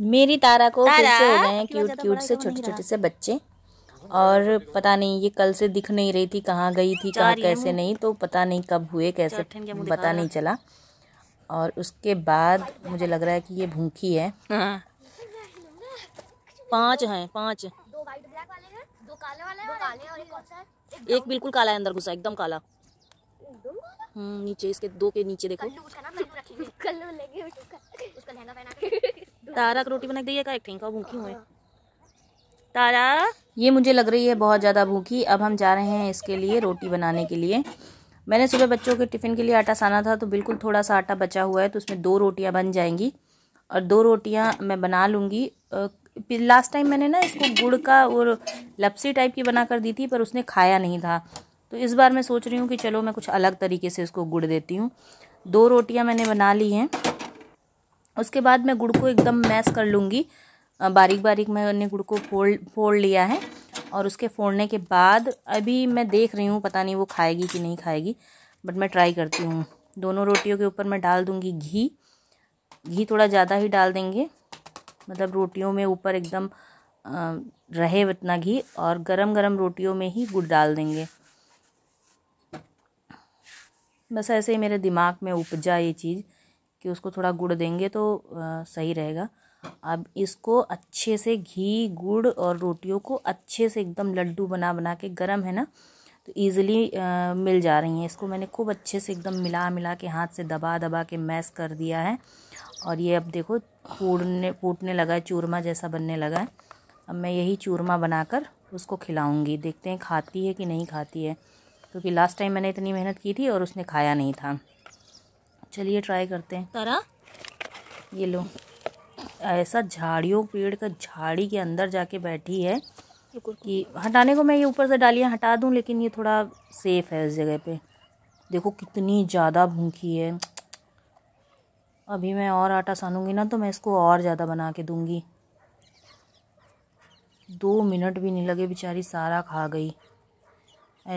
मेरी तारा को तारा? फिर से हो गए हैं क्यूट क्यूट से छोटे छोटे से बच्चे और पता नहीं ये कल से दिख नहीं रही थी कहाँ गई थी कहाँ कैसे नहीं तो पता नहीं कब हुए कैसे पता नहीं चला और उसके बाद मुझे लग रहा है कि ये भूखी है हाँ। पाँच हैं पाँच एक बिल्कुल काला है अंदर घुसा एकदम काला हम्म नीचे इसके दो के नीचे देखो तारा को रोटी बना दी एक भूखी हुए तारा ये मुझे लग रही है बहुत ज़्यादा भूखी अब हम जा रहे हैं इसके लिए रोटी बनाने के लिए मैंने सुबह बच्चों के टिफ़िन के लिए आटा साना था तो बिल्कुल थोड़ा सा आटा बचा हुआ है तो उसमें दो रोटियां बन जाएंगी और दो रोटियां मैं बना लूँगी लास्ट टाइम मैंने ना इसको गुड़ का और लपसी टाइप की बना कर दी थी पर उसने खाया नहीं था तो इस बार मैं सोच रही हूँ कि चलो मैं कुछ अलग तरीके से इसको गुड़ देती हूँ दो रोटियाँ मैंने बना ली हैं उसके बाद मैं गुड़ को एकदम मैश कर लूँगी बारीक बारीक मैंने गुड़ को फोड़ फोड़ लिया है और उसके फोड़ने के बाद अभी मैं देख रही हूँ पता नहीं वो खाएगी कि नहीं खाएगी बट मैं ट्राई करती हूँ दोनों रोटियों के ऊपर मैं डाल दूँगी घी घी थोड़ा ज़्यादा ही डाल देंगे मतलब रोटियों में ऊपर एकदम रहे उतना घी और गरम गरम रोटियों में ही गुड़ डाल देंगे बस ऐसे ही मेरे दिमाग में उपजा ये चीज़ कि उसको थोड़ा गुड़ देंगे तो आ, सही रहेगा अब इसको अच्छे से घी गुड़ और रोटियों को अच्छे से एकदम लड्डू बना बना के गर्म है ना तो ईज़िली मिल जा रही हैं इसको मैंने खूब अच्छे से एकदम मिला मिला के हाथ से दबा दबा के मैस कर दिया है और ये अब देखो फूटने फूटने लगा है चूरमा जैसा बनने लगा है अब मैं यही चूरमा बनाकर उसको खिलाऊंगी देखते हैं खाती है कि नहीं खाती है क्योंकि लास्ट टाइम मैंने इतनी मेहनत की थी और उसने खाया नहीं था चलिए ट्राई करते हैं तारा ये लो ऐसा झाड़ियों पेड़ का झाड़ी के अंदर जाके बैठी है कि हटाने को मैं ये ऊपर से डालियाँ हटा दूँ लेकिन ये थोड़ा सेफ है उस जगह पे देखो कितनी ज़्यादा भूखी है अभी मैं और आटा सानूंगी ना तो मैं इसको और ज़्यादा बना के दूँगी दो मिनट भी नहीं लगे बेचारी सारा खा गई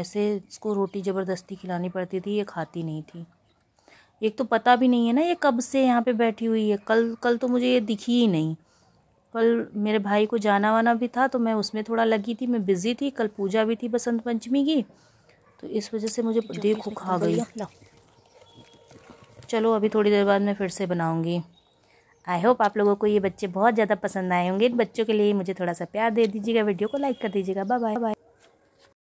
ऐसे इसको रोटी ज़बरदस्ती खिलानी पड़ती थी ये खाती नहीं थी एक तो पता भी नहीं है ना ये कब से यहाँ पे बैठी हुई है कल कल तो मुझे ये दिखी ही नहीं कल मेरे भाई को जाना वाना भी था तो मैं उसमें थोड़ा लगी थी मैं बिज़ी थी कल पूजा भी थी बसंत पंचमी की तो इस वजह से मुझे देखो खा गई चलो अभी थोड़ी देर बाद मैं फिर से बनाऊँगी आई होप आप लोगों को ये बच्चे बहुत ज़्यादा पसंद आए होंगे इन बच्चों के लिए मुझे थोड़ा सा प्यार दे दीजिएगा वीडियो को लाइक कर दीजिएगा बाय बाय